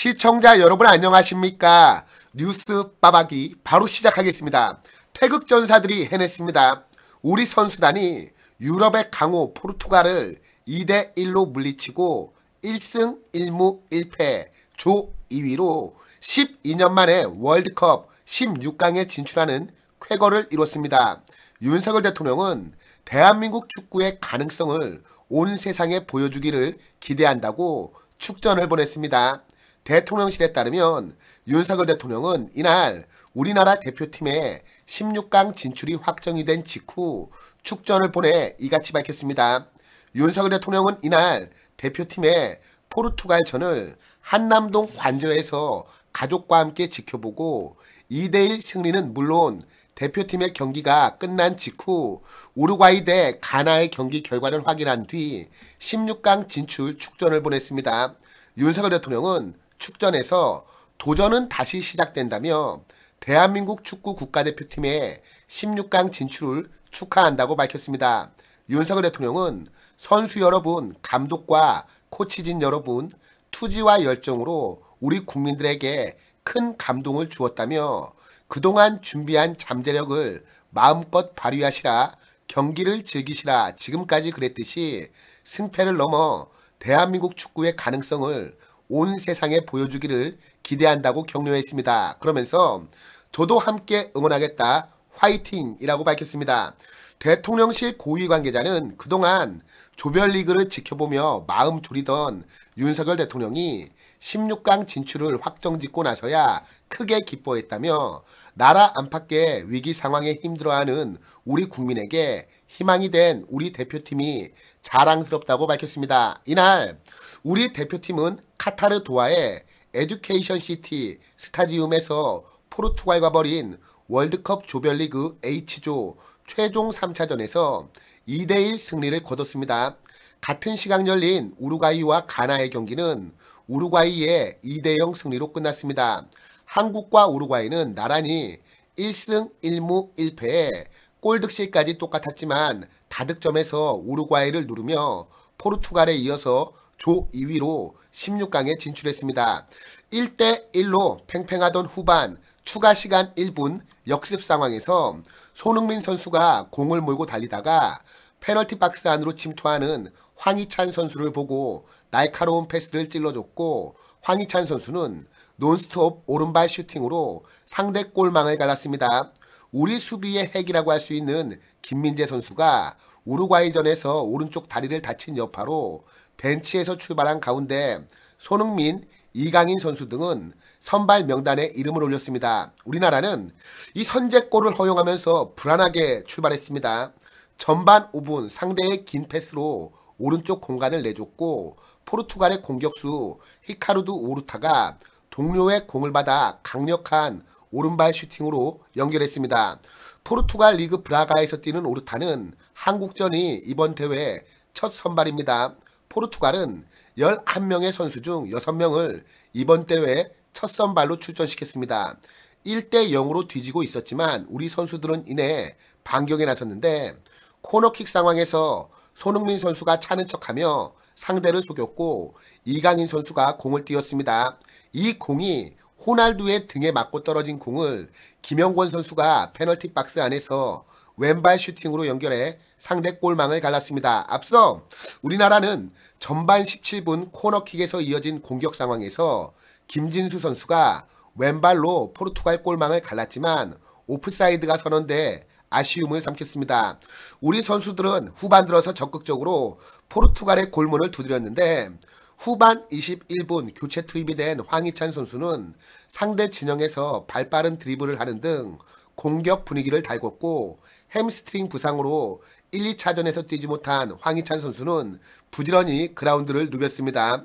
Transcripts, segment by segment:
시청자 여러분 안녕하십니까? 뉴스 빠박이 바로 시작하겠습니다. 태극전사들이 해냈습니다. 우리 선수단이 유럽의 강호 포르투갈을 2대1로 물리치고 1승 1무 1패 조 2위로 12년 만에 월드컵 16강에 진출하는 쾌거를 이뤘습니다. 윤석열 대통령은 대한민국 축구의 가능성을 온 세상에 보여주기를 기대한다고 축전을 보냈습니다. 대통령실에 따르면 윤석열 대통령은 이날 우리나라 대표팀의 16강 진출이 확정이 된 직후 축전을 보내 이같이 밝혔습니다. 윤석열 대통령은 이날 대표팀의 포르투갈전을 한남동 관저에서 가족과 함께 지켜보고 2대1 승리는 물론 대표팀의 경기가 끝난 직후 우루과이 대 가나의 경기 결과를 확인한 뒤 16강 진출 축전을 보냈습니다. 윤석열 대통령은 축전에서 도전은 다시 시작된다며 대한민국 축구 국가대표팀의 16강 진출을 축하한다고 밝혔습니다. 윤석열 대통령은 선수 여러분, 감독과 코치진 여러분, 투지와 열정으로 우리 국민들에게 큰 감동을 주었다며 그동안 준비한 잠재력을 마음껏 발휘하시라 경기를 즐기시라 지금까지 그랬듯이 승패를 넘어 대한민국 축구의 가능성을 온 세상에 보여주기를 기대한다고 격려했습니다. 그러면서 저도 함께 응원하겠다. 화이팅이라고 밝혔습니다. 대통령실 고위 관계자는 그동안 조별리그를 지켜보며 마음 졸이던 윤석열 대통령이 16강 진출을 확정짓고 나서야 크게 기뻐했다며 나라 안팎의 위기 상황에 힘들어하는 우리 국민에게 희망이 된 우리 대표팀이 자랑스럽다고 밝혔습니다. 이날 우리 대표팀은 카타르 도하의 에듀케이션 시티 스타디움에서 포르투갈과 벌인 월드컵 조별리그 H조 최종 3차전에서 2대1 승리를 거뒀습니다. 같은 시각 열린 우루과이와 가나의 경기는 우루과이의 2대0 승리로 끝났습니다. 한국과 우루과이는 나란히 1승 1무 1패에 골득실까지 똑같았지만 다득점에서 우루과이를 누르며 포르투갈에 이어서 조 2위로 16강에 진출했습니다. 1대1로 팽팽하던 후반 추가 시간 1분 역습 상황에서 손흥민 선수가 공을 몰고 달리다가 페널티 박스 안으로 침투하는 황희찬 선수를 보고 날카로운 패스를 찔러줬고 황희찬 선수는 논스톱 오른발 슈팅으로 상대 골망을 갈랐습니다. 우리 수비의 핵이라고 할 수 있는 김민재 선수가 우루과이전에서 오른쪽 다리를 다친 여파로 벤치에서 출발한 가운데 손흥민, 이강인 선수 등은 선발 명단에 이름을 올렸습니다. 우리나라는 이 선제골을 허용하면서 불안하게 출발했습니다. 전반 5분 상대의 긴 패스로 오른쪽 공간을 내줬고 포르투갈의 공격수 히카르두 오르타가 동료의 공을 받아 강력한 오른발 슈팅으로 연결했습니다. 포르투갈 리그 브라가에서 뛰는 오르타는 한국전이 이번 대회 첫 선발입니다. 포르투갈은 11명의 선수 중 6명을 이번 대회 첫 선발로 출전시켰습니다. 1대 0으로 뒤지고 있었지만 우리 선수들은 이내 반격에 나섰는데 코너킥 상황에서 손흥민 선수가 차는 척하며 상대를 속였고 이강인 선수가 공을 띄웠습니다. 이 공이 호날두의 등에 맞고 떨어진 공을 김영권 선수가 페널티 박스 안에서 왼발 슈팅으로 연결해 상대 골망을 갈랐습니다. 앞서 우리나라는 전반 17분 코너킥에서 이어진 공격 상황에서 김진수 선수가 왼발로 포르투갈 골망을 갈랐지만 오프사이드가 선언돼 아쉬움을 삼켰습니다. 우리 선수들은 후반 들어서 적극적으로 포르투갈의 골문을 두드렸는데 후반 21분 교체 투입이 된 황희찬 선수는 상대 진영에서 발빠른 드리블을 하는 등 공격 분위기를 달궜고 햄스트링 부상으로 1, 2차전에서 뛰지 못한 황희찬 선수는 부지런히 그라운드를 누볐습니다.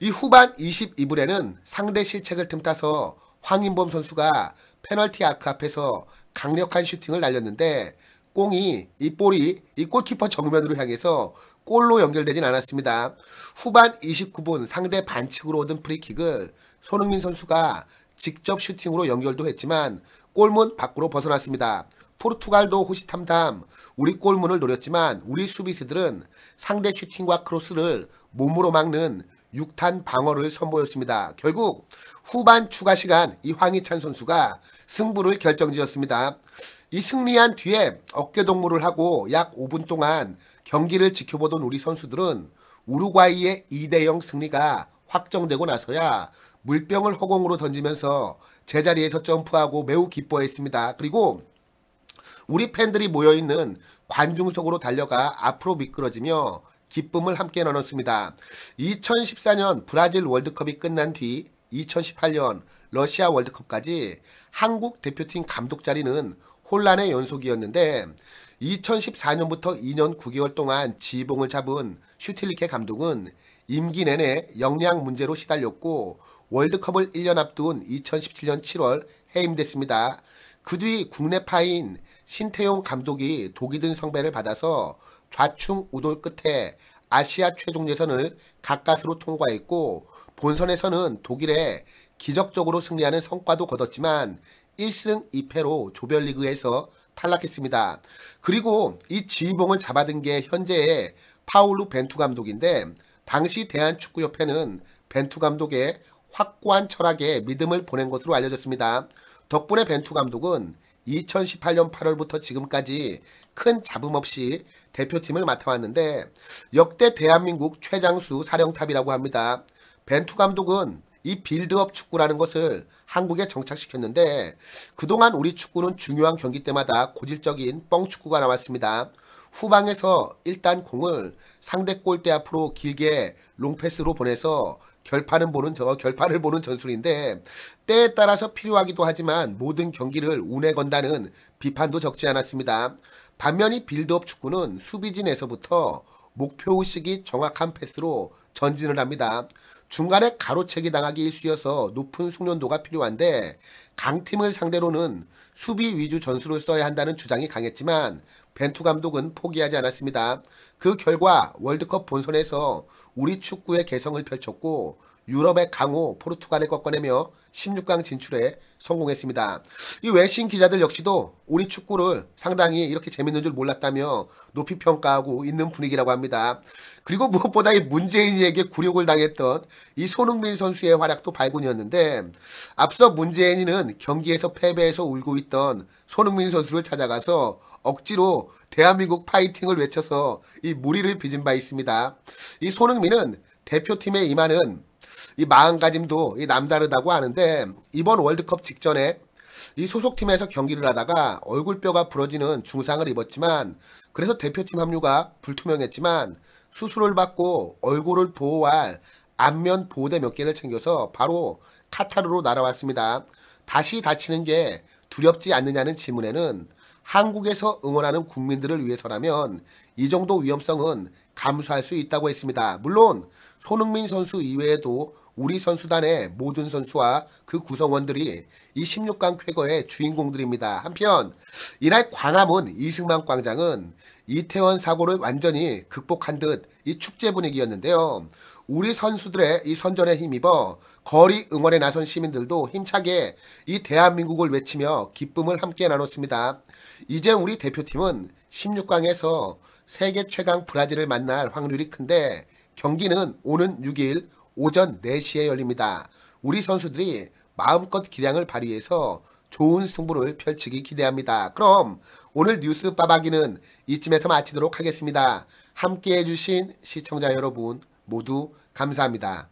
이 후반 22분에는 상대 실책을 틈타서 황인범 선수가 페널티 아크 앞에서 강력한 슈팅을 날렸는데 공이 이 볼이 이 골키퍼 정면으로 향해서 골로 연결되진 않았습니다. 후반 29분 상대 반칙으로 얻은 프리킥을 손흥민 선수가 직접 슈팅으로 연결도 했지만 골문 밖으로 벗어났습니다. 포르투갈도 호시탐탐 우리 골문을 노렸지만 우리 수비수들은 상대 슈팅과 크로스를 몸으로 막는 6탄 방어를 선보였습니다. 결국 후반 추가 시간 이황희찬 선수가 승부를 결정지었습니다. 이 승리한 뒤에 어깨동무를 하고 약 5분 동안 경기를 지켜보던 우리 선수들은 우루과이의 2대0 승리가 확정되고 나서야 물병을 허공으로 던지면서 제자리에서 점프하고 매우 기뻐했습니다. 그리고 우리 팬들이 모여있는 관중석으로 달려가 앞으로 미끄러지며 기쁨을 함께 나눴습니다. 2014년 브라질 월드컵이 끝난 뒤 2018년 러시아 월드컵까지 한국 대표팀 감독 자리는 혼란의 연속이었는데 2014년부터 2년 9개월 동안 지봉을 잡은 슈틸리케 감독은 임기 내내 역량 문제로 시달렸고 월드컵을 1년 앞둔 2017년 7월 해임됐습니다. 그 뒤 국내파인 신태용 감독이 독이 든 성배를 받아서 좌충 우돌 끝에 아시아 최종 예선을 가까스로 통과했고 본선에서는 독일에 기적적으로 승리하는 성과도 거뒀지만 1승 2패로 조별리그에서 탈락했습니다. 그리고 이 지휘봉을 잡아든 게 현재의 파울루 벤투 감독인데 당시 대한축구협회는 벤투 감독의 확고한 철학에 믿음을 보낸 것으로 알려졌습니다. 덕분에 벤투 감독은 2018년 8월부터 지금까지 큰 잡음 없이 대표팀을 맡아왔는데 역대 대한민국 최장수 사령탑이라고 합니다. 벤투 감독은 이 빌드업 축구라는 것을 한국에 정착시켰는데 그동안 우리 축구는 중요한 경기 때마다 고질적인 뻥축구가 나왔습니다. 후방에서 일단 공을 상대 골대 앞으로 길게 롱패스로 보내서 결판은 보는 저 결판을 보는 전술인데 때에 따라서 필요하기도 하지만 모든 경기를 운에 건다는 비판도 적지 않았습니다. 반면이 빌드업 축구는 수비진에서부터 목표 의식이 정확한 패스로 전진을 합니다. 중간에 가로채기 당하기 일쑤여서 높은 숙련도가 필요한데 강팀을 상대로는 수비 위주 전술을 써야 한다는 주장이 강했지만 벤투 감독은 포기하지 않았습니다. 그 결과 월드컵 본선에서 우리 축구의 개성을 펼쳤고 유럽의 강호 포르투갈을 꺾어내며 16강 진출에 성공했습니다. 이 외신 기자들 역시도 우리 축구를 상당히 이렇게 재밌는 줄 몰랐다며 높이 평가하고 있는 분위기라고 합니다. 그리고 무엇보다 이 문재인이에게 굴욕을 당했던 이 손흥민 선수의 활약도 발군이었는데 앞서 문재인이는 경기에서 패배해서 울고 있던 손흥민 선수를 찾아가서 억지로 대한민국 파이팅을 외쳐서 이 무리를 빚은 바 있습니다. 이 손흥민은 대표팀에 임하는 이 마음가짐도 이 남다르다고 하는데 이번 월드컵 직전에 이 소속팀에서 경기를 하다가 얼굴뼈가 부러지는 중상을 입었지만 그래서 대표팀 합류가 불투명했지만 수술을 받고 얼굴을 보호할 안면 보호대 몇 개를 챙겨서 바로 카타르로 날아왔습니다. 다시 다치는 게 두렵지 않느냐는 질문에는 한국에서 응원하는 국민들을 위해서라면 이 정도 위험성은 감수할 수 있다고 했습니다. 물론 손흥민 선수 이외에도 우리 선수단의 모든 선수와 그 구성원들이 이 16강 쾌거의 주인공들입니다. 한편 이날 광화문 이승만 광장은 이태원 사고를 완전히 극복한 듯 이 축제 분위기였는데요. 우리 선수들의 이 선전에 힘입어 거리 응원에 나선 시민들도 힘차게 이 대한민국을 외치며 기쁨을 함께 나눴습니다. 이제 우리 대표팀은 16강에서 세계 최강 브라질을 만날 확률이 큰데 경기는 오는 6일 오전 4시에 열립니다. 우리 선수들이 마음껏 기량을 발휘해서 좋은 승부를 펼치기 기대합니다. 그럼 오늘 뉴스 빠박이는 이쯤에서 마치도록 하겠습니다. 함께해 주신 시청자 여러분 모두 감사합니다.